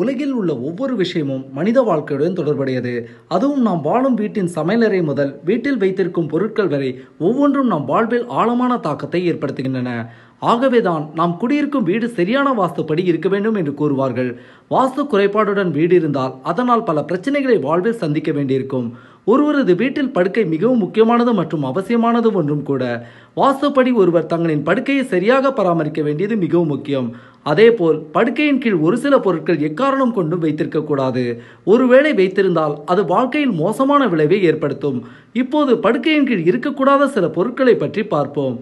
உலகில் உள்ள ஒவ்வொரு விஷயமும் மனித வாழ்க்கையுடன் தொடர்புடையது அதுவும் நாம் வாழும் வீட்டின் சமையலறை முதல் வீட்டில் வைத்திருக்கும் பொருட்கள் வரை ஒவ்வொன்றும் நம் வாழ்வில் ஆழமான தாக்கத்தை ஏற்படுத்துகின்றன ஆகவேதான் நாம் குடியிருக்கும் வீடு சரியான வாஸ்துப்படி இருக்க வேண்டும் என்று கூறுவார்கள் வாஸ்து குறைபாடுடன் வீடு இருந்தால் அதனால் பல பிரச்சனைகளை வாழ்வில் சந்திக்க வேண்டியிருக்கும் ஒருவரது வீட்டில் படுக்கை மிகவும் முக்கியமானது மற்றும் அவசியமானது ஒன்றும் கூட வாசப்படி ஒருவர் தங்களின் படுக்கையை சரியாக பராமரிக்க வேண்டியது மிகவும் முக்கியம் அதேபோல் படுக்கையின் கீழ் ஒரு சில பொருட்கள் எக்காரணம் கொண்டும் வைத்திருக்கக்கூடாது ஒருவேளை வைத்திருந்தால் அது வாழ்க்கையில் மோசமான விளைவை ஏற்படுத்தும் இப்போது படுக்கையின் கீழ் இருக்கக்கூடாத சில பொருட்களை பற்றி பார்ப்போம்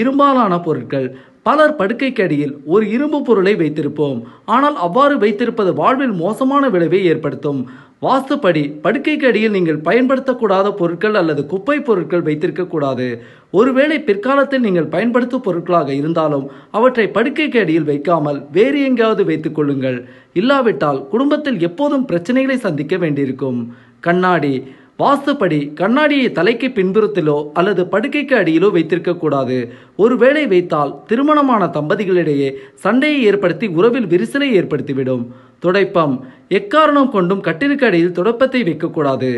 இரும்பாலான பொருட்கள் பலர் படுக்கைக்கு அடியில் ஒரு இரும்பு பொருளை வைத்திருப்போம் ஆனால் அவ்வாறு வைத்திருப்பது வாழ்வில் மோசமான விளைவை ஏற்படுத்தும் வாஸ்துப்படி படுக்கைக்கு அடியில் நீங்கள் பயன்படுத்தக்கூடாத பொருட்கள் அல்லது குப்பை பொருட்கள் வைத்திருக்கக்கூடாது ஒருவேளை பிற்காலத்தில் நீங்கள் பயன்படுத்தும் பொருட்களாக இருந்தாலும் அவற்றை படுக்கைக்கு அடியில் வைக்காமல் வேறு எங்கேயாவது வைத்துக் கொள்ளுங்கள் இல்லாவிட்டால் குடும்பத்தில் எப்போதும் பிரச்சனைகளை சந்திக்க வேண்டியிருக்கும் கண்ணாடி வாஸ்துப்படி கண்ணாடியை தலைக்கு பின்புறத்திலோ அல்லது படுக்கைக்கு அடியிலோ வைத்திருக்க கூடாது ஒருவேளை வைத்தால் திருமணமான தம்பதிகளிடையே சண்டையை ஏற்படுத்தி உறவில் விரிசலை ஏற்படுத்திவிடும் துடைப்பம் எக்காரணம் கொண்டும் கட்டிற்கு அடியில் துடைப்பத்தை வைக்கக்கூடாது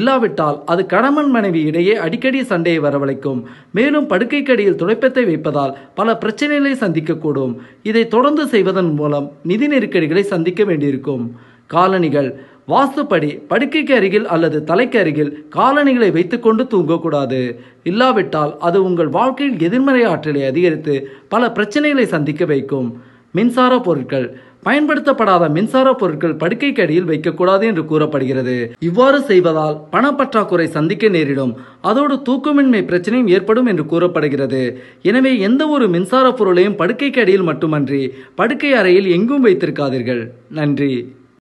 இல்லாவிட்டால் அது கணவன் மனைவி இடையே அடிக்கடி சண்டையை வரவழைக்கும் மேலும் படுக்கைக்கு அடியில் துடைப்பத்தை வைப்பதால் பல பிரச்சனைகளை சந்திக்கக்கூடும் இதை தொடர்ந்து செய்வதன் மூலம் நிதி நெருக்கடிகளை சந்திக்க வேண்டியிருக்கும் காலணிகள் வாஸ்துப்படி படுக்கைக்கு அருகில் அல்லது தலைக்கு அருகில் காலணிகளை வைத்துக்கொண்டு தூங்கக்கூடாது இல்லாவிட்டால் அது உங்கள் வாழ்க்கையில் எதிர்மறை ஆற்றலை அதிகரித்து பல பிரச்சனைகளை சந்திக்க வைக்கும் மின்சார பொருட்கள் பயன்படுத்தப்படாத மின்சார பொருட்கள் படுக்கைக்கு அடியில் வைக்கக்கூடாது என்று கூறப்படுகிறது இவ்வாறு செய்வதால் பணப்பற்றாக்குறை சந்திக்க நேரிடும் அதோடு தூக்கமின்மை பிரச்சனையும் ஏற்படும் என்று கூறப்படுகிறது எனவே எந்த ஒரு மின்சார பொருளையும் படுக்கைக்கு அடியில் மட்டுமன்றி படுக்கை அறையில் எங்கும் வைத்திருக்காதீர்கள் நன்றி